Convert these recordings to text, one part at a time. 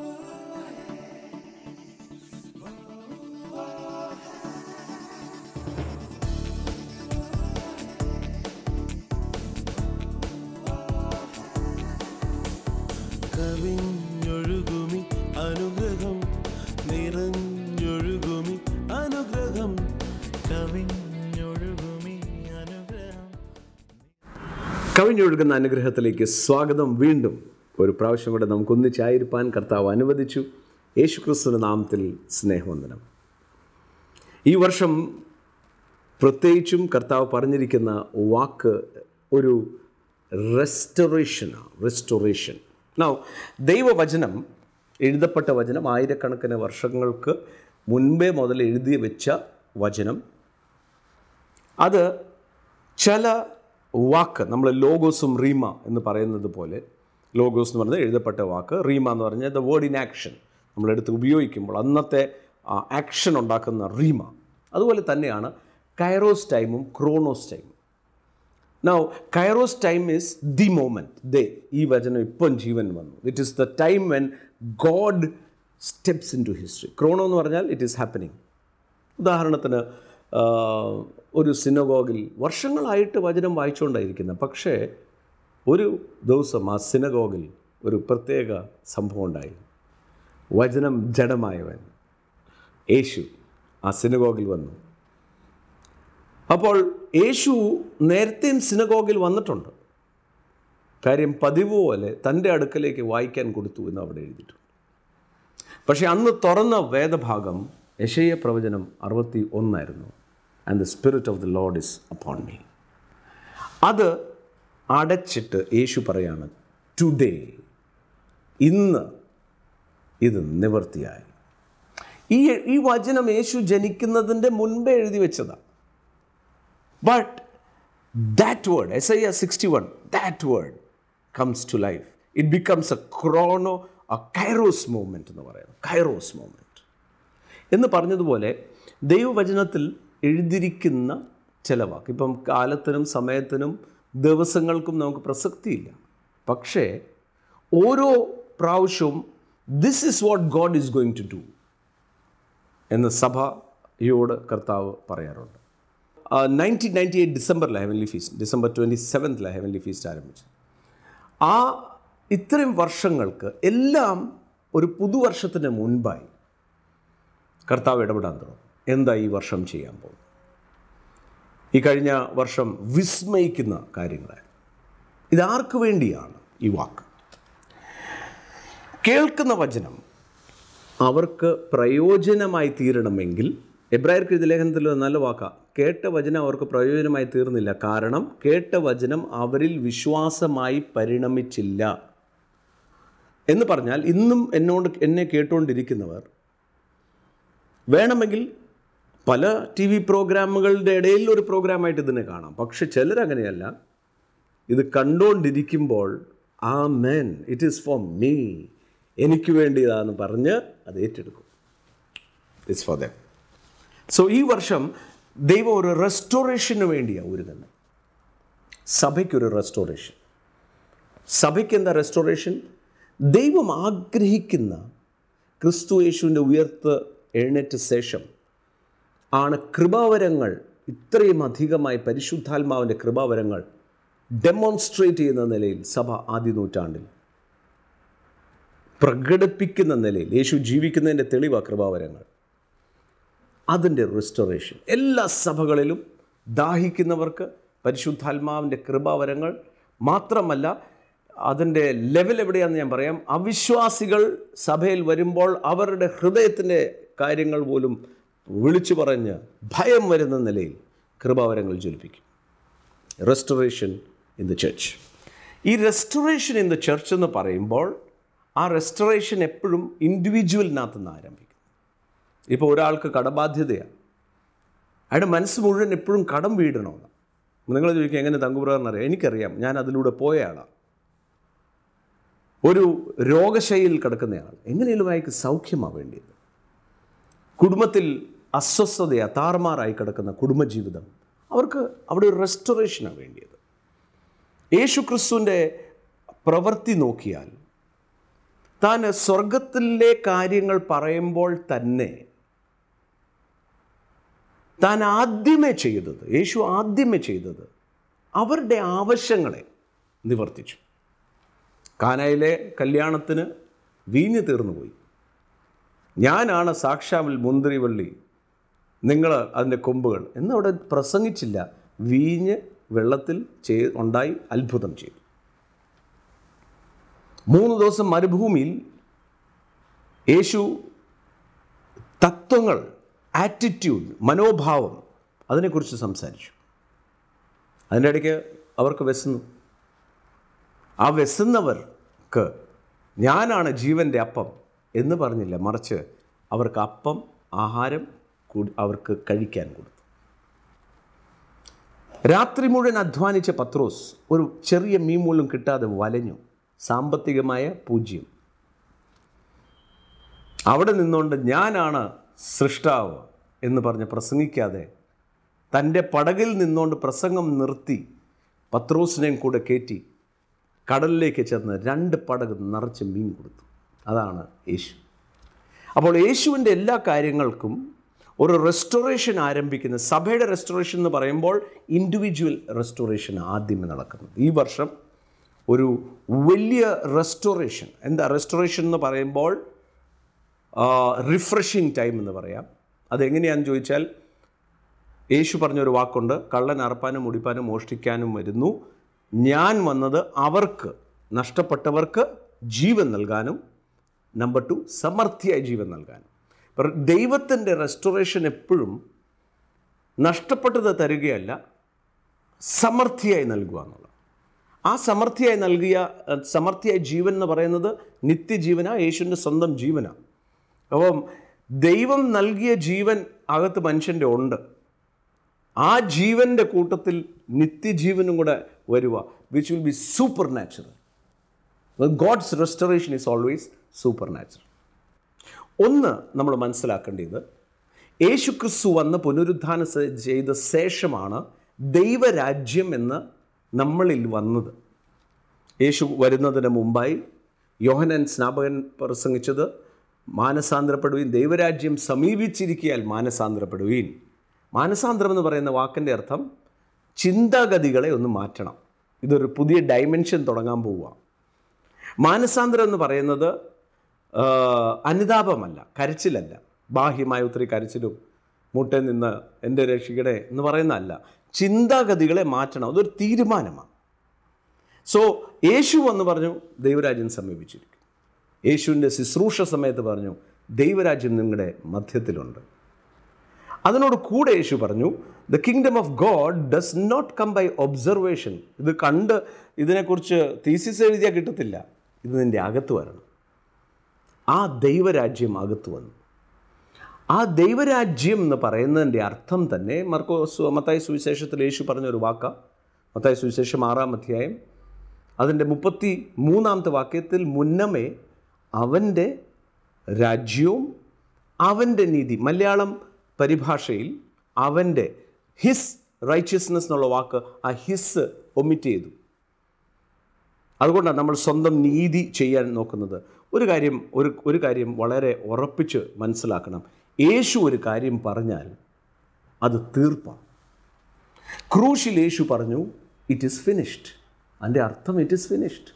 അനുഗ്രഹം അനുഗ്രഹം അനുഗ്രഹം കവിഞ്ഞൊഴുകുന്ന അനുഗ്രഹത്തിലേക്ക് സ്വാഗതം വീണ്ടും ഒരു പ്രാവശ്യം കൂടെ നമുക്കൊന്നിച്ചായിരിക്കാൻ കർത്താവ് അനുവദിച്ചു യേശുക്രിസ്തുവിൻ്റെ നാമത്തിൽ സ്നേഹവന്ദനം ഈ വർഷം പ്രത്യേകിച്ചും കർത്താവ് പറഞ്ഞിരിക്കുന്ന വാക്ക് ഒരു റെസ്റ്റോറേഷനാണ് റെസ്റ്റോറേഷൻ നോ ദൈവവചനം എഴുതപ്പെട്ട വചനം ആയിരക്കണക്കിന് വർഷങ്ങൾക്ക് മുൻപേ മുതൽ എഴുതി വെച്ച വചനം അത് ചില വാക്ക് നമ്മൾ ലോഗോസും റീമ എന്ന് പറയുന്നത് പോലെ ലോഗോസ് എന്ന് പറയുന്നത് എഴുതപ്പെട്ട വാക്ക് റീമ എന്ന് പറഞ്ഞാൽ ദ വേർഡ് ഇൻ ആക്ഷൻ നമ്മളെടുത്ത് ഉപയോഗിക്കുമ്പോൾ അന്നത്തെ ആക്ഷൻ ഉണ്ടാക്കുന്ന റീമ അതുപോലെ തന്നെയാണ് കൈറോസ് ടൈമും ക്രോണോസ് ടൈമും now kairos time is the moment ദേ ഈ വചനം ഇപ്പം ജീവൻ വന്നു it is the time when God steps in to history chrono എന്ന് പറഞ്ഞാൽ ഇറ്റ് ഈസ് ഹാപ്പനിങ് ഉദാഹരണത്തിന് ഒരു സിനഗോഗിൽ വർഷങ്ങളായിട്ട് വചനം വായിച്ചുകൊണ്ടായിരിക്കുന്ന പക്ഷേ ഒരു ദിവസം ആ സിനഗോഗിൽ ഒരു പ്രത്യേക സംഭവം ഉണ്ടായി വചനം ജഡമായവൻ യേശു ആ സിനഗോഗിൽ വന്നു അപ്പോൾ യേശു നേരത്തെയും സിനഗോഗിൽ വന്നിട്ടുണ്ട് കാര്യം പതിവ് പോലെ തൻ്റെ അടുക്കലേക്ക് വായിക്കാൻ കൊടുത്തു എന്ന് അവിടെ എഴുതിയിട്ടുണ്ട് പക്ഷേ അന്ന് തുറന്ന വേദഭാഗം യശയ പ്രവചനം അറുപത്തി ഒന്നായിരുന്നു and the spirit of the lord is upon me അത് അടച്ചിട്ട് യേശു പറയാണ് ടുഡേ ഇന്ന് ഇത് നിവൃത്തിയായി ഈ ഈ വചനം യേശു ജനിക്കുന്നതിൻ്റെ മുൻപേ എഴുതി വെച്ചതാണ് but that word Isaiah sixty one that word comes to life it becomes a chrono uh kairos movement എന്ന് പറയുന്നത് കൈറോസ് മൂവ്മെൻറ്റ് എന്ന് പറഞ്ഞതുപോലെ ദൈവവചനത്തിൽ എഴുതിയിരിക്കുന്ന ചില വാക്ക് ഇപ്പം കാലത്തിനും സമയത്തിനും ദിവസങ്ങൾക്കും നമുക്ക് പ്രസക്തിയില്ല പക്ഷേ ഓരോ പ്രാവശ്യവും this is what God is going to do എന്ന് സഭയോട് കർത്താവ് പറയാറുണ്ട് നയൻറ്റീൻ നയൻറ്റി എയ്റ്റ് ഡിസംബറിൽ ഹെവൻലി ഫീസ്റ്റ് ഡിസംബർ ട്വൻറ്റി സെവൻത്തിൽ ഹെവൻലി ഫീസ്റ്റ് ആരംഭിച്ചു ആ ഇത്രയും വർഷങ്ങൾക്ക് എല്ലാം ഒരു പുതുവർഷത്തിന് മുൻപായി കർത്താവ് ഇടപെടാൻ തുടങ്ങും എന്താ ഈ വർഷം ചെയ്യാൻ പോകുന്നത് ഈ കഴിഞ്ഞ വർഷം വിസ്മയിക്കുന്ന കാര്യങ്ങളായിരുന്നു ഇതാർക്ക് വേണ്ടിയാണ് ഈ വാക്ക് കേൾക്കുന്ന വചനം അവർക്ക് പ്രയോജനമായി തീരണമെങ്കിൽ എബ്രാഹിർക്ക് ഇത് ലേഖനത്തിൽ നല്ല വാക്കാണ് കേട്ട വചനം അവർക്ക് പ്രയോജനമായി തീർന്നില്ല കാരണം കേട്ട വചനം അവരിൽ വിശ്വാസമായി പരിണമിച്ചില്ല എന്ന് പറഞ്ഞാൽ ഇന്നും എന്നോട് എന്നെ കേട്ടുകൊണ്ടിരിക്കുന്നവർ വേണമെങ്കിൽ പല ടി വി പ്രോഗ്രാമുകളുടെ ഇടയിൽ ഒരു പ്രോഗ്രാമായിട്ട് ഇതിനെ കാണാം പക്ഷെ ചിലരങ്ങനെയല്ല ഇത് കണ്ടുകൊണ്ടിരിക്കുമ്പോൾ amen it is for me എനിക്ക് വേണ്ടിയതാണെന്ന് പറഞ്ഞ് അത് ഏറ്റെടുക്കും ഇറ്റ്സ് ഫോർ ദം സോ ഈ വർഷം ദൈവം ഒരു റെസ്റ്റോറേഷന് വേണ്ടിയാണ് ഒരുങ്ങുന്നത് സഭയ്ക്കൊരു റെസ്റ്റോറേഷൻ സഭയ്ക്ക് എന്താ റെസ്റ്റോറേഷൻ ദൈവം ആഗ്രഹിക്കുന്ന ക്രിസ്തു യേശുവിൻ്റെ ഉയർത്ത് എഴുന്നേറ്റ ശേഷം ആണ് കൃപാവരങ്ങൾ ഇത്രയും അധികമായി പരിശുദ്ധാത്മാവിൻ്റെ കൃപാവരങ്ങൾ ഡെമോൺസ്ട്രേറ്റ് ചെയ്യുന്ന നിലയിൽ സഭ ആദ്യ നൂറ്റാണ്ടിൽ പ്രകടിപ്പിക്കുന്ന നിലയിൽ യേശു ജീവിക്കുന്നതിൻ്റെ തെളിവ കൃപാവരങ്ങൾ അതിൻ്റെ റിസ്റ്റോറേഷൻ എല്ലാ സഭകളിലും ദാഹിക്കുന്നവർക്ക് പരിശുദ്ധാത്മാവിൻ്റെ കൃപാവരങ്ങൾ മാത്രമല്ല അതിൻ്റെ ലെവൽ എവിടെയാണെന്ന് ഞാൻ പറയാം അവിശ്വാസികൾ സഭയിൽ വരുമ്പോൾ അവരുടെ ഹൃദയത്തിൻ്റെ കാര്യങ്ങൾ പോലും വിളിച്ചു പറഞ്ഞ് ഭയം വരുന്ന നിലയിൽ കൃപാവരങ്ങൾ ജ്വലിപ്പിക്കും റെസ്റ്റോറേഷൻ ഇൻ ദ ചർച്ച് ഈ റെസ്റ്റോറേഷൻ ഇൻ ദ ചർച്ച് എന്ന് പറയുമ്പോൾ ആ റെസ്റ്റോറേഷൻ എപ്പോഴും ഇൻഡിവിജ്വലിനകത്ത് നിന്ന് ആരംഭിക്കും ഇപ്പോൾ ഒരാൾക്ക് കടബാധ്യതയാണ് അയാളുടെ മനസ്സ് മുഴുവൻ എപ്പോഴും കടം വീടണമെന്ന് നിങ്ങൾ ചോദിക്കുക എങ്ങനെ തങ്കുപ്രകാരനറിയാം എനിക്കറിയാം ഞാൻ അതിലൂടെ പോയയാളാണ് ഒരു രോഗശൈലിയിൽ കിടക്കുന്നയാൾ എങ്ങനെയെങ്കിലും അയാൾക്ക് സൗഖ്യമാവേണ്ടത് കുടുംബത്തിൽ അസ്വസ്ഥതയാ താറുമാറായി കിടക്കുന്ന കുടുംബജീവിതം അവർക്ക് അവിടെ ഒരു റെസ്റ്റോറേഷനാണ് വേണ്ടിയത് യേശു ക്രിസ്തുവിൻ്റെ പ്രവൃത്തി നോക്കിയാൽ താൻ സ്വർഗത്തിലെ കാര്യങ്ങൾ പറയുമ്പോൾ തന്നെ താൻ ആദ്യമേ ചെയ്തത് യേശു ആദ്യമേ ചെയ്തത് അവരുടെ ആവശ്യങ്ങളെ നിവർത്തിച്ചു കാനയിലെ കല്യാണത്തിന് വീഞ്ഞു തീർന്നുപോയി ഞാനാണ് സാക്ഷാവിൽ വള്ളി നിങ്ങൾ അതിൻ്റെ കൊമ്പുകൾ എന്നവിടെ പ്രസംഗിച്ചില്ല വീഞ്ഞ് വെള്ളത്തിൽ ചെയ് ഉണ്ടായി അത്ഭുതം ചെയ്തു മൂന്ന് ദിവസം മരുഭൂമിയിൽ യേശു തത്വങ്ങൾ ആറ്റിറ്റ്യൂഡ് മനോഭാവം അതിനെക്കുറിച്ച് സംസാരിച്ചു അതിൻ്റെ ഇടയ്ക്ക് അവർക്ക് വിശന്നു ആ വിശന്നവർക്ക് ഞാനാണ് ജീവൻ്റെ അപ്പം എന്ന് പറഞ്ഞില്ല മറിച്ച് അവർക്ക് അപ്പം ആഹാരം അവർക്ക് കഴിക്കാൻ കൊടുത്തു രാത്രി മുഴുവൻ അധ്വാനിച്ച പത്രോസ് ഒരു ചെറിയ മീൻ മൂലം കിട്ടാതെ വലഞ്ഞു സാമ്പത്തികമായ പൂജ്യം അവിടെ നിന്നുകൊണ്ട് ഞാനാണ് സൃഷ്ടാവ് എന്ന് പറഞ്ഞ് പ്രസംഗിക്കാതെ തൻ്റെ പടകിൽ നിന്നുകൊണ്ട് പ്രസംഗം നിർത്തി പത്രോസിനെയും കൂടെ കയറ്റി കടലിലേക്ക് ചെന്ന് രണ്ട് പടക് നിറച്ച് മീൻ കൊടുത്തു അതാണ് യേശു അപ്പോൾ യേശുവിൻ്റെ എല്ലാ കാര്യങ്ങൾക്കും ഒരു റെസ്റ്റോറേഷൻ ആരംഭിക്കുന്ന സഭയുടെ റെസ്റ്റോറേഷൻ എന്ന് പറയുമ്പോൾ ഇൻഡിവിജ്വൽ റെസ്റ്റോറേഷൻ ആദ്യമേ നടക്കുന്നത് ഈ വർഷം ഒരു വലിയ റെസ്റ്റോറേഷൻ എന്താ റെസ്റ്റോറേഷൻ എന്ന് പറയുമ്പോൾ റിഫ്രഷിങ് ടൈം എന്ന് പറയാം അതെങ്ങനെയാണെന്ന് ചോദിച്ചാൽ യേശു പറഞ്ഞൊരു വാക്കുണ്ട് കള്ളൻ അറപ്പാനും മുടിപ്പാനും മോഷ്ടിക്കാനും വരുന്നു ഞാൻ വന്നത് അവർക്ക് നഷ്ടപ്പെട്ടവർക്ക് ജീവൻ നൽകാനും നമ്പർ ടു സമർത്ഥിയായി ജീവൻ നൽകാൻ ദൈവത്തിൻ്റെ റെസ്റ്റോറേഷൻ എപ്പോഴും നഷ്ടപ്പെട്ടത് തരികയല്ല സമർത്ഥിയായി നൽകുക എന്നുള്ളത് ആ സമർത്ഥിയായി നൽകിയ സമർത്ഥിയായ ജീവൻ എന്ന് പറയുന്നത് നിത്യജീവനാണ് യേശുവിൻ്റെ സ്വന്തം ജീവനാണ് അപ്പം ദൈവം നൽകിയ ജീവൻ അകത്ത് മനുഷ്യൻ്റെ ഉണ്ട് ആ ജീവൻ്റെ കൂട്ടത്തിൽ നിത്യജീവനും കൂടെ വരിക which will be supernatural God's restoration is always supernatural ഒന്ന് നമ്മൾ മനസ്സിലാക്കേണ്ടത് യേശു ക്രിസ്തു വന്ന് പുനരുദ്ധാന ചെയ്ത ശേഷമാണ് ദൈവരാജ്യം എന്ന് നമ്മളിൽ വന്നത് യേശു വരുന്നതിന് മുമ്പായി യോഹനൻ സ്നാപകൻ പ്രസംഗിച്ചത് മാനസാന്തരപ്പെടുവീൻ ദൈവരാജ്യം സമീപിച്ചിരിക്കിയാൽ മാനസാന്തരപ്പെടുവീൻ മാനസാന്തരം എന്ന് പറയുന്ന വാക്കിൻ്റെ അർത്ഥം ചിന്താഗതികളെ ഒന്ന് മാറ്റണം ഇതൊരു പുതിയ ഡയമെൻഷൻ തുടങ്ങാൻ പോവുക മാനസാന്തരം എന്ന് പറയുന്നത് അനുതാപമല്ല കരച്ചിലല്ല ബാഹ്യമായ ഒത്തിരി കരച്ചിലും മുട്ടേ നിന്ന് എൻ്റെ രക്ഷിക്കടെ എന്ന് പറയുന്നതല്ല ചിന്താഗതികളെ മാറ്റണം അതൊരു തീരുമാനമാണ് സോ യേശു എന്ന് പറഞ്ഞു ദൈവരാജ്യം സമീപിച്ചിരിക്കും യേശുവിൻ്റെ ശുശ്രൂഷ സമയത്ത് പറഞ്ഞു ദൈവരാജ്യം നിങ്ങളുടെ മധ്യത്തിലുണ്ട് അതിനോട് കൂടെ യേശു പറഞ്ഞു the kingdom of God does not come by observation ഇത് കണ്ട് ഇതിനെക്കുറിച്ച് തീസിസ് എഴുതിയാൽ കിട്ടത്തില്ല ഇത് നിൻ്റെ അകത്ത് വരണം ആ ദൈവരാജ്യം അകത്ത് വന്നു ആ ദൈവരാജ്യം എന്ന് പറയുന്നതിൻ്റെ അർത്ഥം തന്നെ മർക്കോ മത്തായി സുവിശേഷത്തിൽ യേശു പറഞ്ഞൊരു വാക്ക മത്തായി സുവിശേഷം ആറാം അധ്യായം അതിൻ്റെ മുപ്പത്തി മൂന്നാമത്തെ വാക്യത്തിൽ മുന്നമേ അവൻ്റെ രാജ്യവും അവൻ്റെ നീതി മലയാളം പരിഭാഷയിൽ അവൻ്റെ ഹിസ് റൈറ്റ്യസ്നെസ് എന്നുള്ള വാക്ക് ആ ഹിസ് ഒമിറ്റ് ചെയ്തു അതുകൊണ്ടാണ് നമ്മൾ സ്വന്തം നീതി ചെയ്യാൻ നോക്കുന്നത് ഒരു കാര്യം ഒരു ഒരു കാര്യം വളരെ ഉറപ്പിച്ച് മനസ്സിലാക്കണം യേശു ഒരു കാര്യം പറഞ്ഞാൽ അത് തീർപ്പാണ് ക്രൂശിൽ യേശു പറഞ്ഞു ഇറ്റ് ഈസ് ഫിനിഷ്ഡ് അതിൻ്റെ അർത്ഥം ഇറ്റ് ഈസ് ഫിനിഷ്ഡ്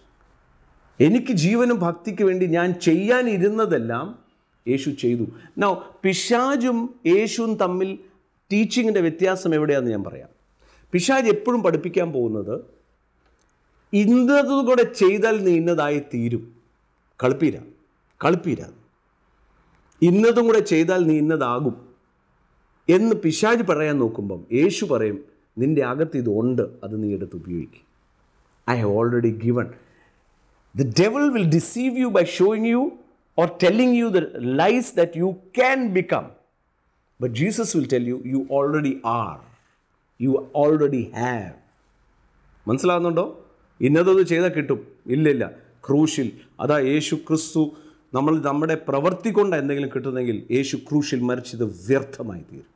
എനിക്ക് ജീവനും ഭക്തിക്ക് വേണ്ടി ഞാൻ ചെയ്യാനിരുന്നതെല്ലാം യേശു ചെയ്തു നൗ പിശാജും യേശുവും തമ്മിൽ ടീച്ചിങ്ങിൻ്റെ വ്യത്യാസം എവിടെയാണെന്ന് ഞാൻ പറയാം പിശാജ് എപ്പോഴും പഠിപ്പിക്കാൻ പോകുന്നത് ഇന്നതും കൂടെ ചെയ്താൽ നീ ഇന്നതായി തീരും കളിപ്പീര കളിപ്പീര ഇന്നതും കൂടെ ചെയ്താൽ നീ ഇന്നതാകും എന്ന് പിശാജ് പറയാൻ നോക്കുമ്പം യേശു പറയും നിൻ്റെ അകത്ത് ഇതുണ്ട് അത് നീ എടുത്ത് ഉപയോഗിക്കും I have already given the devil will deceive you by showing you or telling you the lies that you can become but Jesus will tell you you already are you already have മനസ്സിലാകുന്നുണ്ടോ ഇന്നതൊന്ന് ചെയ്താൽ കിട്ടും ഇല്ലില്ല ക്രൂശിൽ അതാ യേശു ക്രിസ്തു നമ്മൾ നമ്മുടെ പ്രവൃത്തി കൊണ്ട് എന്തെങ്കിലും കിട്ടുന്നെങ്കിൽ യേശു ക്രൂശിൽ മരിച്ചത് വ്യർത്ഥമായി തീരും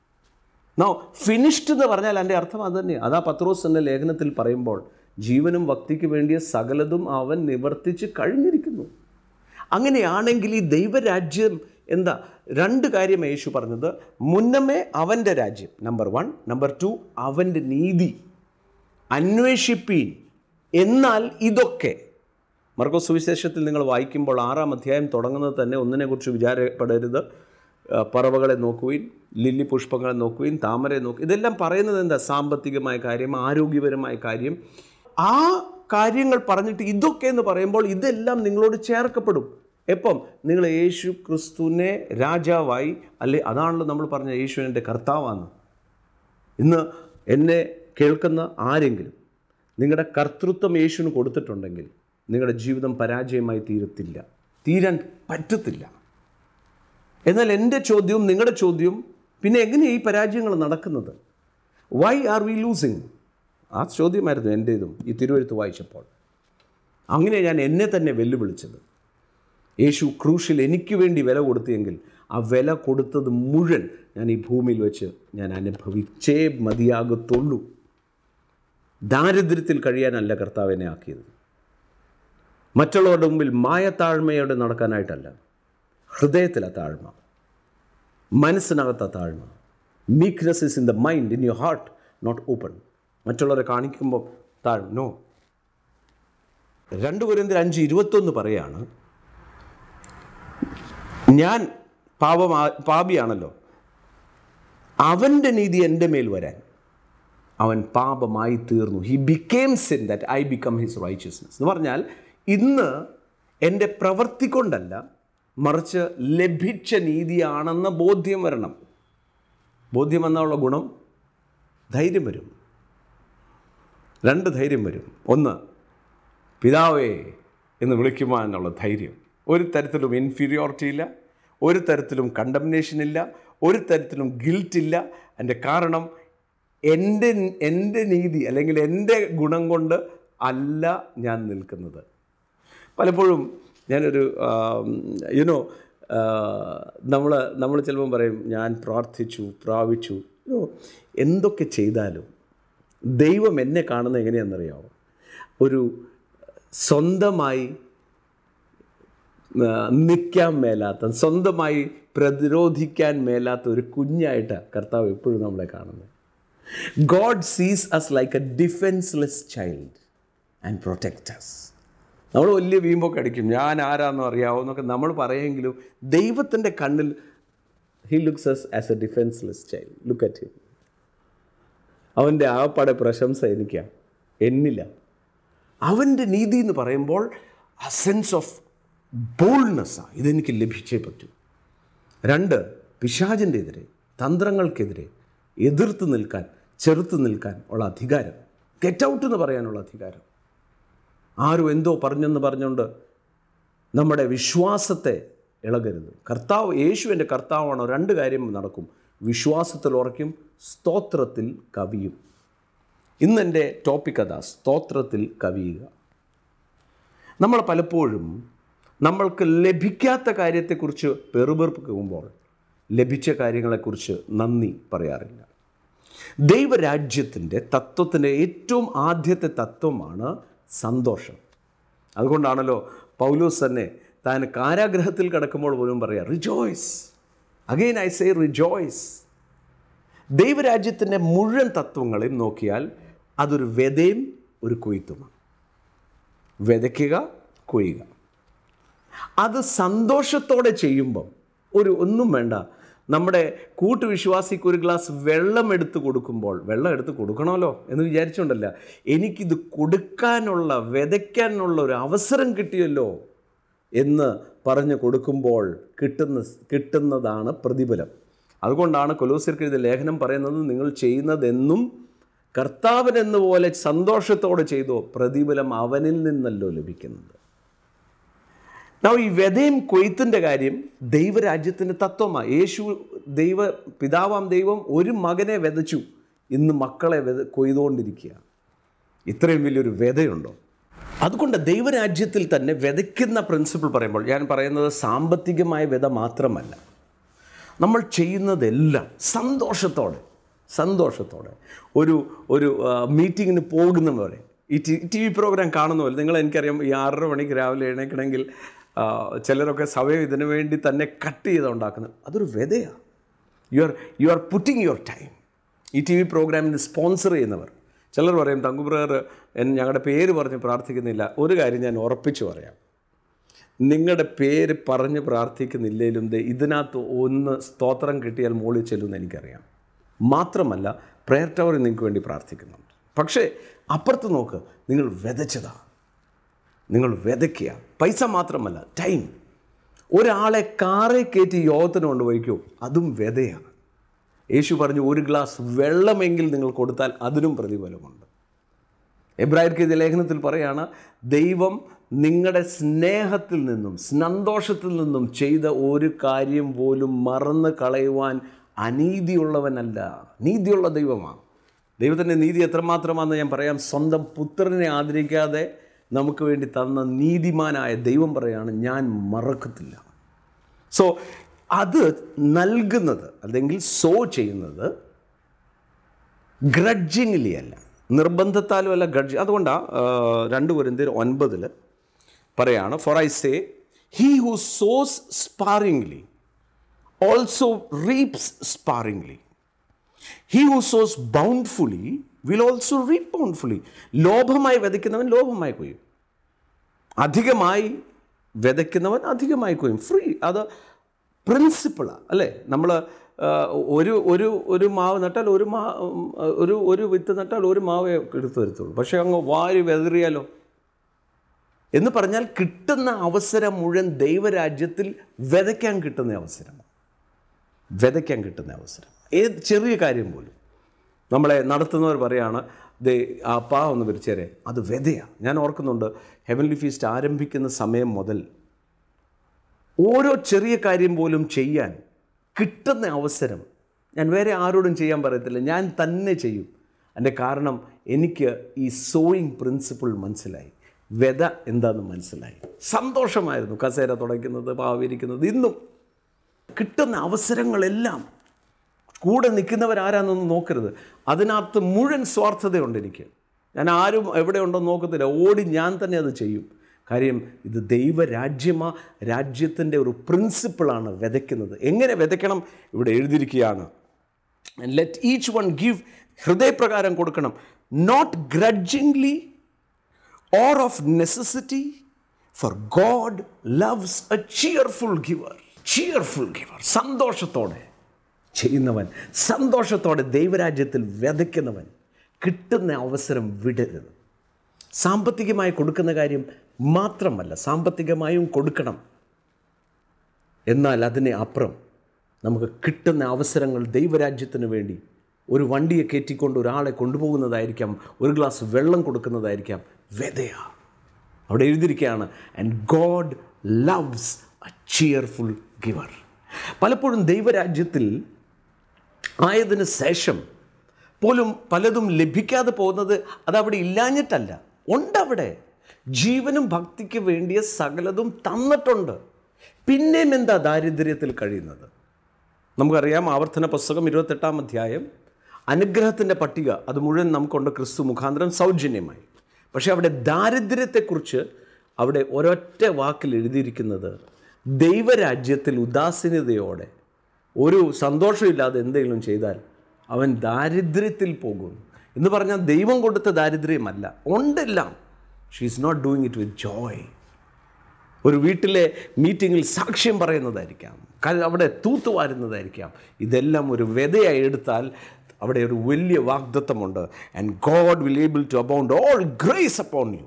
നോ ഫിനിഷ്ഡ് എന്ന് പറഞ്ഞാൽ എൻ്റെ അർത്ഥം അത് തന്നെ അതാ പത്രോസ് എന്ന ലേഖനത്തിൽ പറയുമ്പോൾ ജീവനും ഭക്തിക്ക് വേണ്ടിയ സകലതും അവൻ നിവർത്തിച്ച് കഴിഞ്ഞിരിക്കുന്നു അങ്ങനെയാണെങ്കിൽ ഈ ദൈവരാജ്യം എന്താ രണ്ട് കാര്യം യേശു പറഞ്ഞത് മുന്നമേ അവൻ്റെ രാജ്യം നമ്പർ വൺ നമ്പർ ടു അവൻ്റെ നീതി അന്വേഷിപ്പീൻ എന്നാൽ ഇതൊക്കെ മർക്കോസ് സുവിശേഷത്തിൽ നിങ്ങൾ വായിക്കുമ്പോൾ ആറാം അധ്യായം തുടങ്ങുന്നത് തന്നെ ഒന്നിനെക്കുറിച്ച് വിചാരപ്പെടരുത് പറവകളെ നോക്കുവിൻ ലില്ലി പുഷ്പങ്ങളെ നോക്കുവിൻ താമരയെ നോക്കുക ഇതെല്ലാം പറയുന്നത് എന്താ സാമ്പത്തികമായ കാര്യം ആരോഗ്യപരമായ കാര്യം ആ കാര്യങ്ങൾ പറഞ്ഞിട്ട് ഇതൊക്കെ എന്ന് പറയുമ്പോൾ ഇതെല്ലാം നിങ്ങളോട് ചേർക്കപ്പെടും എപ്പം നിങ്ങൾ യേശു ക്രിസ്തുവിനെ രാജാവായി അല്ലെ അതാണല്ലോ നമ്മൾ പറഞ്ഞ യേശു എൻ്റെ കർത്താവാണ് ഇന്ന് എന്നെ കേൾക്കുന്ന ആരെങ്കിലും നിങ്ങളുടെ കർത്തൃത്വം യേശുവിന് കൊടുത്തിട്ടുണ്ടെങ്കിൽ നിങ്ങളുടെ ജീവിതം പരാജയമായി തീരത്തില്ല തീരാൻ പറ്റത്തില്ല എന്നാൽ എൻ്റെ ചോദ്യവും നിങ്ങളുടെ ചോദ്യവും പിന്നെ എങ്ങനെയാണ് ഈ പരാജയങ്ങൾ നടക്കുന്നത് വൈ ആർ വി ലൂസിങ് ആ ചോദ്യമായിരുന്നു എൻ്റേതും ഈ തിരുവഴുത്ത് വായിച്ചപ്പോൾ അങ്ങനെ ഞാൻ എന്നെ തന്നെ വെല്ലുവിളിച്ചത് യേശു ക്രൂശിൽ എനിക്ക് വേണ്ടി വില കൊടുത്തിയെങ്കിൽ ആ വില കൊടുത്തത് മുഴുവൻ ഞാൻ ഈ ഭൂമിയിൽ വെച്ച് ഞാൻ അനുഭവിച്ചേ മതിയാകത്തുള്ളൂ ദാരിദ്ര്യത്തിൽ കഴിയാനല്ല കർത്താവിനെ ആക്കിയത് മറ്റുള്ളവരുടെ മുമ്പിൽ മായത്താഴ്മയോടെ നടക്കാനായിട്ടല്ല ഹൃദയത്തിലെ താഴ്മ മനസ്സിനകത്ത താഴ്മ meekness is in the mind in you heart not open മറ്റുള്ളവരെ കാണിക്കുമ്പോൾ താഴ്മ നോ രണ്ട് കുരന്തിൽ അഞ്ച് ഇരുപത്തൊന്ന് പറയാണ് ഞാൻ പാപമാ പാപിയാണല്ലോ അവൻ്റെ നീതി എൻ്റെ മേൽ വരാൻ അവൻ പാപമായി തീർന്നു he became sin that I become his righteousness എന്ന് പറഞ്ഞാൽ ഇന്ന് എൻ്റെ പ്രവൃത്തി കൊണ്ടല്ല മറിച്ച് ലഭിച്ച നീതിയാണെന്ന ബോധ്യം വരണം ബോധ്യം വന്നാലുള്ള ഗുണം ധൈര്യം വരും രണ്ട് ധൈര്യം വരും ഒന്ന് പിതാവേ എന്ന് വിളിക്കുമ്പോൾ എന്നുള്ള ധൈര്യം ഒരു തരത്തിലും ഇൻഫീരിയോറിറ്റി ഇല്ല ഒരു തരത്തിലും കണ്ടംനേഷൻ ഇല്ല ഒരു തരത്തിലും ഗിൽറ്റ് ഇല്ല അതിൻ്റെ കാരണം എൻ്റെ എൻ്റെ നീതി അല്ലെങ്കിൽ എൻ്റെ ഗുണം കൊണ്ട് അല്ല ഞാൻ നിൽക്കുന്നത് പലപ്പോഴും ഞാനൊരു യുനോ നമ്മൾ നമ്മൾ ചിലപ്പം പറയും ഞാൻ പ്രാർത്ഥിച്ചു പ്രാപിച്ചു യുനോ എന്തൊക്കെ ചെയ്താലും ദൈവം എന്നെ കാണുന്നത് എങ്ങനെയാണെന്നറിയാമോ ഒരു സ്വന്തമായി നിൽക്കാൻ മേലാത്ത സ്വന്തമായി പ്രതിരോധിക്കാൻ മേലാത്ത ഒരു കുഞ്ഞായിട്ടാണ് കർത്താവ് എപ്പോഴും നമ്മളെ കാണുന്നത് God sees us like a defenceless child and protects നമ്മൾ വലിയ വീമ്പൊക്കെ അടിക്കും ഞാൻ ആരാണെന്ന് അറിയാവോ എന്നൊക്കെ നമ്മൾ പറയുമെങ്കിലും ദൈവത്തിൻ്റെ കണ്ണിൽ he looks us as a defenceless child look at him അവൻ്റെ ആപ്പാടെ പ്രശംസ എനിക്കാണ് എന്നില്ല അവൻ്റെ നീതി എന്ന് പറയുമ്പോൾ ആ സെൻസ് ഓഫ് ബോൾഡ്നെസ്സാണ് ഇതെനിക്ക് ലഭിച്ചേ പറ്റൂ രണ്ട് പിശാചിൻ്റെ എതിരെ തന്ത്രങ്ങൾക്കെതിരെ എതിർത്ത് നിൽക്കാൻ ചെറുത്ത് നിൽക്കാൻ ഉള്ള അധികാരം ഗെറ്റ് ഔട്ട് എന്ന് പറയാനുള്ള അധികാരം ആരും എന്തോ പറഞ്ഞെന്ന് പറഞ്ഞുകൊണ്ട് നമ്മുടെ വിശ്വാസത്തെ ഇളകരുത് കർത്താവ് യേശു എൻ്റെ കർത്താവാണോ രണ്ട് കാര്യം നടക്കും വിശ്വാസത്തിൽ ഉറയ്ക്കും സ്തോത്രത്തിൽ കവിയും ഇന്നെൻ്റെ ടോപ്പിക് അതാ സ്തോത്രത്തിൽ കവിയുക നമ്മൾ പലപ്പോഴും നമ്മൾക്ക് ലഭിക്കാത്ത കാര്യത്തെക്കുറിച്ച് പെറുപെറുപ്പിക്കുമ്പോൾ ലഭിച്ച കാര്യങ്ങളെക്കുറിച്ച് നന്ദി പറയാറില്ല ദൈവരാജ്യത്തിൻ്റെ തത്വത്തിൻ്റെ ഏറ്റവും ആദ്യത്തെ തത്വമാണ് സന്തോഷം അതുകൊണ്ടാണല്ലോ പൗലോസ് തന്നെ താൻ കാരാഗ്രഹത്തിൽ കിടക്കുമ്പോൾ പോലും പറയാം rejoice again I say rejoice ദൈവരാജ്യത്തിൻ്റെ മുഴുവൻ തത്വങ്ങളെയും നോക്കിയാൽ അതൊരു വ്യതയും ഒരു കൊയ്ത്തുമാണ് വിതയ്ക്കുക കൊയ്യുക അത് സന്തോഷത്തോടെ ചെയ്യുമ്പം ഒരു ഒന്നും വേണ്ട നമ്മുടെ കൂട്ടുവിശ്വാസിക്ക് ഒരു ഗ്ലാസ് വെള്ളം എടുത്ത് കൊടുക്കുമ്പോൾ വെള്ളം എടുത്ത് കൊടുക്കണമല്ലോ എന്ന് വിചാരിച്ചുകൊണ്ടല്ല എനിക്കിത് കൊടുക്കാനുള്ള വിതയ്ക്കാനുള്ള ഒരു അവസരം കിട്ടിയല്ലോ എന്ന് പറഞ്ഞു കൊടുക്കുമ്പോൾ കിട്ടുന്ന കിട്ടുന്നതാണ് പ്രതിഫലം അതുകൊണ്ടാണ് കൊലോസിർക്ക് ഇത് ലേഖനം പറയുന്നത് നിങ്ങൾ ചെയ്യുന്നതെന്നും കർത്താവിനെന്ന സന്തോഷത്തോടെ ചെയ്തോ പ്രതിഫലം അവനിൽ നിന്നല്ലോ ലഭിക്കുന്നത് നാ ഈ വ്യതയും കൊയ്ത്തിൻ്റെ കാര്യം ദൈവരാജ്യത്തിൻ്റെ തത്വമാണ് യേശു ദൈവ പിതാവാം ദൈവം ഒരു മകനെ വെതച്ചു ഇന്ന് മക്കളെ വിത കൊയ്തുകൊണ്ടിരിക്കുക ഇത്രയും വലിയൊരു വ്യതയുണ്ടോ അതുകൊണ്ട് ദൈവരാജ്യത്തിൽ തന്നെ വിതയ്ക്കുന്ന പ്രിൻസിപ്പിൾ പറയുമ്പോൾ ഞാൻ പറയുന്നത് സാമ്പത്തികമായ വിത മാത്രമല്ല നമ്മൾ ചെയ്യുന്നതെല്ലാം സന്തോഷത്തോടെ സന്തോഷത്തോടെ ഒരു ഒരു മീറ്റിങ്ങിന് പോകുന്നവരെ ഈ ടി വി പ്രോഗ്രാം കാണുന്നവരെ നിങ്ങൾ എനിക്കറിയാം ഈ ആറര മണിക്ക് രാവിലെ എഴുന്നേക്കണമെങ്കിൽ ചിലരൊക്കെ സമയം ഇതിനു വേണ്ടി തന്നെ കട്ട് ചെയ്ത് ഉണ്ടാക്കുന്നത് അതൊരു വ്യതയാണ് you are you are putting your time ഈ ടി വി പ്രോഗ്രാമിന് സ്പോൺസർ ചെയ്യുന്നവർ ചിലർ പറയും തങ്കുപ്രകർ എൻ ഞങ്ങളുടെ പേര് പറഞ്ഞ് പ്രാർത്ഥിക്കുന്നില്ല ഒരു കാര്യം ഞാൻ ഉറപ്പിച്ചു പറയാം നിങ്ങളുടെ പേര് പറഞ്ഞ് പ്രാർത്ഥിക്കുന്നില്ലേലും ദേ ഇതിനകത്ത് ഒന്ന് സ്തോത്രം കിട്ടിയാൽ മോളിൽ ചെല്ലുമെന്ന് എനിക്കറിയാം മാത്രമല്ല പ്രയർ ടവർ നിങ്ങൾക്ക് വേണ്ടി പ്രാർത്ഥിക്കുന്നുണ്ട് പക്ഷേ അപ്പുറത്ത് നോക്ക് നിങ്ങൾ വിതച്ചതാണ് നിങ്ങൾ വിതയ്ക്കുക പൈസ മാത്രമല്ല ടൈം ഒരാളെ കാറെ കയറ്റി യോഗത്തിന് കൊണ്ടുപോയിക്കോ അതും വ്യതയാണ് യേശു പറഞ്ഞു ഒരു ഗ്ലാസ് വെള്ളമെങ്കിൽ നിങ്ങൾ കൊടുത്താൽ അതിനും പ്രതിഫലമുണ്ട് എബ്രാഹിർക്ക് ഇത് ലേഖനത്തിൽ പറയാണ് ദൈവം നിങ്ങളുടെ സ്നേഹത്തിൽ നിന്നും സന്തോഷത്തിൽ നിന്നും ചെയ്ത ഒരു കാര്യം പോലും മറന്ന് കളയുവാൻ അനീതിയുള്ളവനല്ല നീതിയുള്ള ദൈവമാണ് ദൈവത്തിൻ്റെ നീതി എത്രമാത്രമാണെന്ന് ഞാൻ പറയാം സ്വന്തം പുത്രനെ ആദരിക്കാതെ നമുക്ക് വേണ്ടി തന്ന നീതിമാനായ ദൈവം പറയാണ് ഞാൻ മറക്കത്തില്ല സോ അത് നൽകുന്നത് അല്ലെങ്കിൽ സോ ചെയ്യുന്നത് ഗ്രഡ്ജിങ്ങിലി അല്ല നിർബന്ധത്താലും അല്ല ഗ്രഡ്ജ് അതുകൊണ്ടാണ് രണ്ട് പൊരുന്തേർ ഒൻപതിൽ പറയാണ് for I say he who sows sparingly also reaps sparingly he who sows bountifully will also reap bountifully ലോഭമായി വിതയ്ക്കുന്നവൻ ലോഭമായി കൊയ്യും അധികമായി വിതയ്ക്കുന്നവൻ അധികമായി കൊയ്യും ഫ്രീ അത് പ്രിൻസിപ്പിളാണ് അല്ലേ നമ്മൾ ഒരു ഒരു ഒരു മാവ് നട്ടാൽ ഒരു മാ ഒരു ഒരു വിത്ത് നട്ടാൽ ഒരു മാവേ എടുത്തു വരുത്തുള്ളൂ പക്ഷേ അങ്ങ് വാരി വിതറിയാലോ എന്ന് പറഞ്ഞാൽ കിട്ടുന്ന അവസരം മുഴുവൻ ദൈവരാജ്യത്തിൽ വിതയ്ക്കാൻ കിട്ടുന്ന അവസരം വിതയ്ക്കാൻ കിട്ടുന്ന അവസരം ഏത് ചെറിയ കാര്യം പോലും നമ്മളെ നടത്തുന്നവർ പറയാണ് ദേ ആ പാ ഒന്ന് വിരിച്ചേരെ അത് വ്യതയാണ് ഞാൻ ഓർക്കുന്നുണ്ട് ഹെവൻലി ഫീസ്റ്റ് ആരംഭിക്കുന്ന സമയം മുതൽ ഓരോ ചെറിയ കാര്യം പോലും ചെയ്യാൻ കിട്ടുന്ന അവസരം ഞാൻ വേറെ ആരോടും ചെയ്യാൻ പറയത്തില്ല ഞാൻ തന്നെ ചെയ്യും എൻ്റെ കാരണം എനിക്ക് ഈ സോയിങ് പ്രിൻസിപ്പിൾ മനസ്സിലായി വ്യത എന്താണെന്ന് മനസ്സിലായി സന്തോഷമായിരുന്നു കസേര തുടയ്ക്കുന്നത് പാവിരിക്കുന്നത് ഇന്നും കിട്ടുന്ന അവസരങ്ങളെല്ലാം കൂടെ നിൽക്കുന്നവരാരാന്നൊന്ന് നോക്കരുത് അതിനകത്ത് മുഴുവൻ സ്വാർത്ഥതയുണ്ട് എനിക്ക് ഞാൻ ആരും എവിടെ ഉണ്ടോ നോക്കത്തില്ല ഓടി ഞാൻ തന്നെ അത് ചെയ്യും കാര്യം ഇത് ദൈവരാജ്യമാ രാജ്യത്തിൻ്റെ ഒരു പ്രിൻസിപ്പിളാണ് വിതയ്ക്കുന്നത് എങ്ങനെ വിതയ്ക്കണം ഇവിടെ എഴുതിയിരിക്കുകയാണ് ലെറ്റ് ഈച്ച് വൺ ഗിവ് ഹൃദയപ്രകാരം കൊടുക്കണം not grudgingly or of necessity for God loves a cheerful giver cheerful giver സന്തോഷത്തോടെ ചെയ്യുന്നവൻ സന്തോഷത്തോടെ ദൈവരാജ്യത്തിൽ വിതയ്ക്കുന്നവൻ കിട്ടുന്ന അവസരം വിടരുത് സാമ്പത്തികമായി കൊടുക്കുന്ന കാര്യം മാത്രമല്ല സാമ്പത്തികമായും കൊടുക്കണം എന്നാൽ അതിനെ അപ്പുറം നമുക്ക് കിട്ടുന്ന അവസരങ്ങൾ ദൈവരാജ്യത്തിന് വേണ്ടി ഒരു വണ്ടിയെ കയറ്റിക്കൊണ്ട് ഒരാളെ കൊണ്ടുപോകുന്നതായിരിക്കാം ഒരു ഗ്ലാസ് വെള്ളം കൊടുക്കുന്നതായിരിക്കാം വെതയ അവിടെ എഴുതിയിരിക്കുകയാണ് and God loves a cheerful giver പലപ്പോഴും ദൈവരാജ്യത്തിൽ ആയതിനു ശേഷം പോലും പലതും ലഭിക്കാതെ പോകുന്നത് അതവിടെ ഇല്ലാഞ്ഞിട്ടല്ല ഉണ്ടവിടെ ജീവനും ഭക്തിക്ക് വേണ്ടിയ സകലതും തന്നിട്ടുണ്ട് പിന്നെയും എന്താ ദാരിദ്ര്യത്തിൽ കഴിയുന്നത് നമുക്കറിയാം ആവർത്തന പുസ്തകം ഇരുപത്തെട്ടാം അധ്യായം അനുഗ്രഹത്തിൻ്റെ പട്ടിക അത് മുഴുവൻ നമുക്കുണ്ട് ക്രിസ്തു മുഖാന്തരം സൗജന്യമായി പക്ഷേ അവിടെ ദാരിദ്ര്യത്തെക്കുറിച്ച് അവിടെ ഒരൊറ്റ വാക്കിൽ എഴുതിയിരിക്കുന്നത് ദൈവരാജ്യത്തിൽ ഉദാസീനതയോടെ ഒരു സന്തോഷമില്ലാതെ എന്തെങ്കിലും ചെയ്താൽ അവൻ ദാരിദ്ര്യത്തിൽ പോകും എന്ന് പറഞ്ഞാൽ ദൈവം കൊടുത്ത ദാരിദ്ര്യമല്ല ഉണ്ടെല്ലാം she is not doing it with joy ഒരു വീട്ടിലെ മീറ്റിങ്ങിൽ സാക്ഷ്യം പറയുന്നതായിരിക്കാം അവിടെ തൂത്തുവാരുന്നതായിരിക്കാം ഇതെല്ലാം ഒരു വ്യതയായി എടുത്താൽ അവിടെ ഒരു വലിയ വാഗ്ദത്വമുണ്ട് and God will able to abound all grace upon you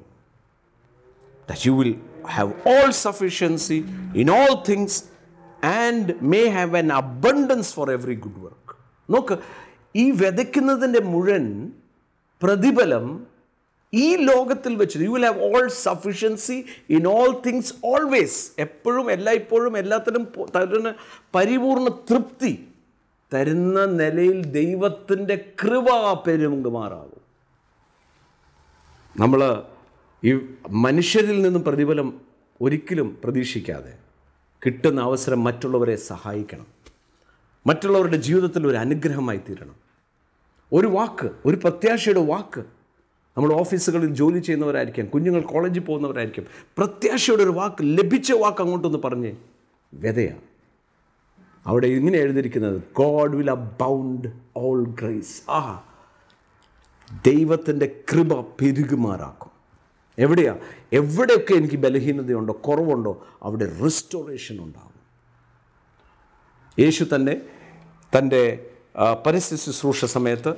to will have all sufficiency in all things and may have an abundance for every good work നോക്ക് ഈ വിതയ്ക്കുന്നതിൻ്റെ മുഴുവൻ പ്രതിഫലം ഈ ലോകത്തിൽ വെച്ച് you will have all sufficiency in all things always എപ്പോഴും എല്ലാ ഇപ്പോഴും എല്ലാത്തിനും തരുന്ന പരിപൂർണ തൃപ്തി തരുന്ന നിലയിൽ ദൈവത്തിൻ്റെ കൃപ പെരുമാറാകും നമ്മൾ ഈ മനുഷ്യരിൽ നിന്നും പ്രതിഫലം ഒരിക്കലും പ്രതീക്ഷിക്കാതെ കിട്ടുന്ന അവസരം മറ്റുള്ളവരെ സഹായിക്കണം മറ്റുള്ളവരുടെ ജീവിതത്തിൽ ഒരു അനുഗ്രഹമായി തീരണം ഒരു വാക്ക് ഒരു പ്രത്യാശയുടെ വാക്ക് നമ്മൾ ഓഫീസുകളിൽ ജോലി ചെയ്യുന്നവരായിരിക്കാം കുഞ്ഞുങ്ങൾ കോളേജിൽ പോകുന്നവരായിരിക്കും പ്രത്യാശയുടെ ഒരു വാക്ക് ലഭിച്ച വാക്ക് അങ്ങോട്ടൊന്ന് പറഞ്ഞ് വ്യതയാണ് അവിടെ ഇങ്ങനെ എഴുതിയിരിക്കുന്നത് God will abound all grace ആ ദൈവത്തിൻ്റെ കൃപ പെരുകുമാറാക്കും എവിടെയാ എവിടെയൊക്കെ എനിക്ക് ബലഹീനതയുണ്ടോ കുറവുണ്ടോ അവിടെ റിസ്റ്റോറേഷൻ ഉണ്ടാകും യേശു തന്നെ തൻ്റെ പരസ്യ ശുശ്രൂഷ സമയത്ത്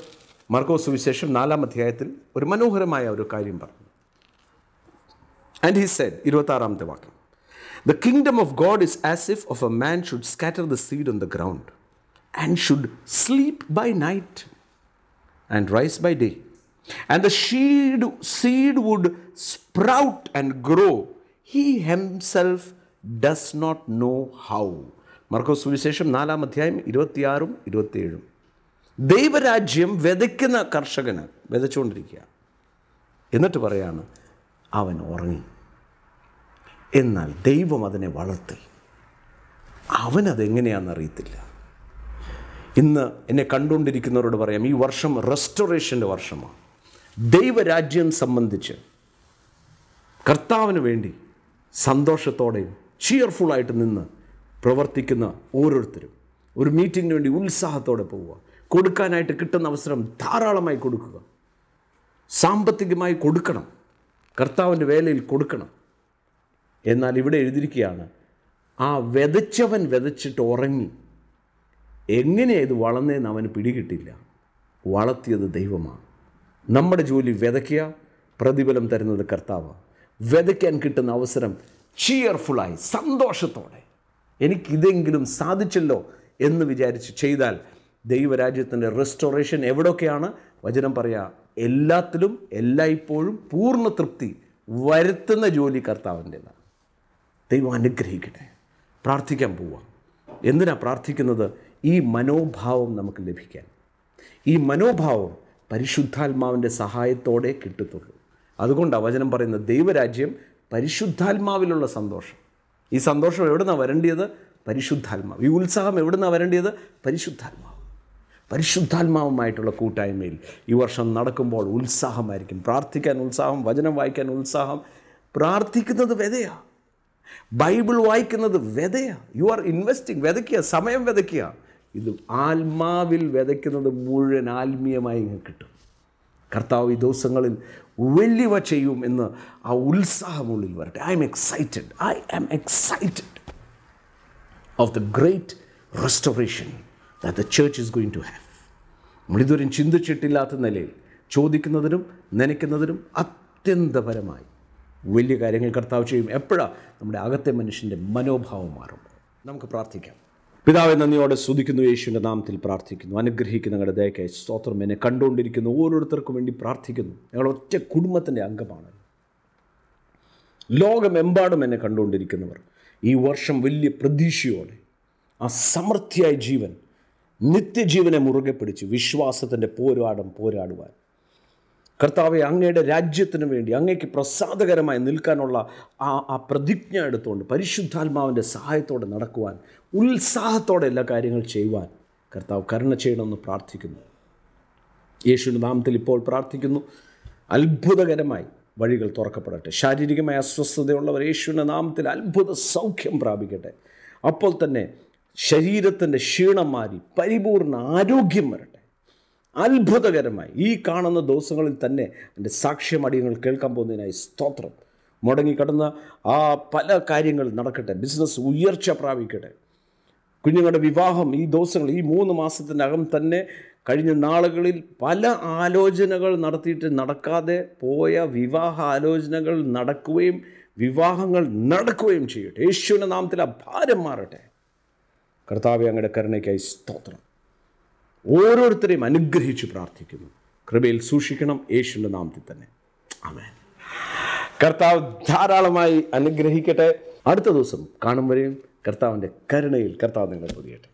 മർക്കോ സുവിശേഷം നാലാം അധ്യായത്തിൽ ഒരു മനോഹരമായ ഒരു കാര്യം പറഞ്ഞു ആൻഡ് ഹി സെഡ് ഇരുപത്താറാമത്തെ വാക്യം the kingdom of God is as if of a man should scatter the seed on the ground and should sleep by night and rise by day and the seed, seed would sprout and grow. He himself does not know how. Markose സുവിശേഷം നാലാം അധ്യായം ഇരുപത്തിയാറും ഇരുപത്തിയേഴും ദൈവരാജ്യം വിതയ്ക്കുന്ന കർഷകന് വിതച്ചുകൊണ്ടിരിക്കുക എന്നിട്ട് പറയാണ് അവൻ ഉറങ്ങി എന്നാൽ ദൈവം അതിനെ വളർത്തി അവനതെങ്ങനെയാണെന്നറിയത്തില്ല ഇന്ന് എന്നെ കണ്ടുകൊണ്ടിരിക്കുന്നവരോട് പറയാം ഈ വർഷം റെസ്റ്റോറേഷൻ്റെ വർഷമാണ് ദൈവരാജ്യം സംബന്ധിച്ച് കർത്താവിന് വേണ്ടി സന്തോഷത്തോടെയും ചിയർഫുള്ളായിട്ട് നിന്ന് പ്രവർത്തിക്കുന്ന ഓരോരുത്തരും ഒരു മീറ്റിംഗിന് വേണ്ടി ഉത്സാഹത്തോടെ പോവുക കൊടുക്കാനായിട്ട് കിട്ടുന്ന അവസരം ധാരാളമായി കൊടുക്കുക സാമ്പത്തികമായി കൊടുക്കണം കർത്താവിൻ്റെ വേലയിൽ കൊടുക്കണം എന്നാൽ ഇവിടെ എഴുതിയിരിക്കുകയാണ് ആ വെതച്ചവൻ വെതച്ചിട്ട് ഉറങ്ങി എങ്ങനെയാണ് ഇത് വളർന്നതെന്ന് അവന് പിടികിട്ടില്ല വളർത്തിയത് ദൈവമാണ് നമ്മുടെ ജോലി വിതയ്ക്കുക പ്രതിഫലം തരുന്നത് കർത്താവ് വിതയ്ക്കാൻ കിട്ടുന്ന അവസരം ചിയർഫുള്ളായി സന്തോഷത്തോടെ എനിക്കിതെങ്കിലും സാധിച്ചല്ലോ എന്ന് വിചാരിച്ച് ചെയ്താൽ ദൈവരാജ്യത്തിൻ്റെ റെസ്റ്റോറേഷൻ എവിടെയൊക്കെയാണ് വചനം പറയുക എല്ലാത്തിലും എല്ലായ്പ്പോഴും പൂർണ്ണ തൃപ്തി വരുത്തുന്ന ജോലി കർത്താവിൻ്റേതാണ് ദൈവം അനുഗ്രഹിക്കട്ടെ പ്രാർത്ഥിക്കാൻ പോവാം എന്തിനാണ് പ്രാർത്ഥിക്കുന്നത് ഈ മനോഭാവം നമുക്ക് ലഭിക്കാൻ ഈ മനോഭാവം പരിശുദ്ധാത്മാവിൻ്റെ സഹായത്തോടെ കിട്ടത്തുള്ളൂ അതുകൊണ്ട് അവചനം പറയുന്ന ദൈവരാജ്യം പരിശുദ്ധാത്മാവിലുള്ള സന്തോഷം ഈ സന്തോഷം നിന്നാണ് വരേണ്ടിയത് പരിശുദ്ധാത്മാവ് ഈ ഉത്സാഹം നിന്നാണ് വരേണ്ടിയത് പരിശുദ്ധാത്മാവ് പരിശുദ്ധാത്മാവുമായിട്ടുള്ള കൂട്ടായ്മയിൽ ഈ വർഷം നടക്കുമ്പോൾ ഉത്സാഹമായിരിക്കും പ്രാർത്ഥിക്കാൻ ഉത്സാഹം വചനം വായിക്കാൻ ഉത്സാഹം പ്രാർത്ഥിക്കുന്നത് വ്യതയാണ് ബൈബിൾ വായിക്കുന്നത് വ്യതയാണ് യു ആർ ഇൻവെസ്റ്റിംഗ് വിതയ്ക്കുക സമയം വിതയ്ക്കുക ഇത് ആത്മാവിൽ വിതയ്ക്കുന്നത് മുഴുവൻ ആത്മീയമായി ഇങ്ങ് കിട്ടും കർത്താവ് ഈ ദിവസങ്ങളിൽ വലിയവ ചെയ്യും എന്ന് ആ ഉത്സാഹമുള്ളിൽ വരട്ടെ I am excited I am excited of the great restoration that the church is going to have നമ്മളിതുവരും ചിന്തിച്ചിട്ടില്ലാത്ത നിലയിൽ ചോദിക്കുന്നതിനും നനയ്ക്കുന്നതിനും അത്യന്തപരമായി വലിയ കാര്യങ്ങൾ കർത്താവ് ചെയ്യും എപ്പോഴാണ് നമ്മുടെ അകത്തെ മനുഷ്യൻ്റെ മനോഭാവം മാറും നമുക്ക് പ്രാർത്ഥിക്കാം പിതാവ് നന്ദിയോടെ സ്തുതിക്കുന്നു യേശുവിൻ്റെ നാമത്തിൽ പ്രാർത്ഥിക്കുന്നു അനുഗ്രഹിക്കുന്ന ഞങ്ങളുടെ ദയക്കായി സ്തോത്രം എന്നെ കണ്ടുകൊണ്ടിരിക്കുന്നു ഓരോരുത്തർക്കും വേണ്ടി പ്രാർത്ഥിക്കുന്നു ഞങ്ങൾ ഒറ്റ കുടുംബത്തിൻ്റെ അംഗമാണ് ലോകമെമ്പാടും എന്നെ കണ്ടുകൊണ്ടിരിക്കുന്നവർ ഈ വർഷം വലിയ പ്രതീക്ഷയോടെ ആ സമൃദ്ധിയായ ജീവൻ നിത്യജീവനെ മുറുകെ പിടിച്ച് വിശ്വാസത്തിൻ്റെ പോരാടം പോരാടുവാൻ കർത്താവെ അങ്ങയുടെ രാജ്യത്തിനു വേണ്ടി അങ്ങയ്ക്ക് പ്രസാദകരമായി നിൽക്കാനുള്ള ആ ആ പ്രതിജ്ഞ എടുത്തുകൊണ്ട് പരിശുദ്ധാത്മാവിൻ്റെ സഹായത്തോടെ നടക്കുവാൻ ഉത്സാഹത്തോടെ എല്ലാ കാര്യങ്ങൾ ചെയ്യുവാൻ കർത്താവ് കരുണ ചെയ്യണമെന്ന് പ്രാർത്ഥിക്കുന്നു യേശുവിൻ്റെ നാമത്തിൽ ഇപ്പോൾ പ്രാർത്ഥിക്കുന്നു അത്ഭുതകരമായി വഴികൾ തുറക്കപ്പെടട്ടെ ശാരീരികമായ അസ്വസ്ഥതയുള്ളവർ യേശുവിൻ്റെ നാമത്തിൽ അത്ഭുത സൗഖ്യം പ്രാപിക്കട്ടെ അപ്പോൾ തന്നെ ശരീരത്തിൻ്റെ ക്ഷീണം മാറി പരിപൂർണ്ണ ആരോഗ്യം വരട്ടെ അത്ഭുതകരമായി ഈ കാണുന്ന ദിവസങ്ങളിൽ തന്നെ എൻ്റെ സാക്ഷ്യം അടിയങ്ങൾ കേൾക്കാൻ പോകുന്നതിനായി സ്തോത്രം മുടങ്ങിക്കിടന്ന ആ പല കാര്യങ്ങൾ നടക്കട്ടെ ബിസിനസ് ഉയർച്ച പ്രാപിക്കട്ടെ കുഞ്ഞുങ്ങളുടെ വിവാഹം ഈ ദിവസങ്ങൾ ഈ മൂന്ന് മാസത്തിനകം തന്നെ കഴിഞ്ഞ നാളുകളിൽ പല ആലോചനകൾ നടത്തിയിട്ട് നടക്കാതെ പോയ വിവാഹ ആലോചനകൾ നടക്കുകയും വിവാഹങ്ങൾ നടക്കുകയും ചെയ്യട്ടെ യേശുവിൻ്റെ നാമത്തിൽ ആ ഭാരം മാറട്ടെ കർത്താവ് അങ്ങയുടെ കരുണയ്ക്കായി സ്തോത്രം ഓരോരുത്തരെയും അനുഗ്രഹിച്ച് പ്രാർത്ഥിക്കുന്നു കൃപയിൽ സൂക്ഷിക്കണം യേശുവിൻ്റെ നാമത്തിൽ തന്നെ അമേ കർത്താവ് ധാരാളമായി അനുഗ്രഹിക്കട്ടെ അടുത്ത ദിവസം കാണും വരെയും കർത്താവിൻ്റെ കരുണയിൽ കർത്താവ് നിങ്ങൾ പൊതിയട്ടെ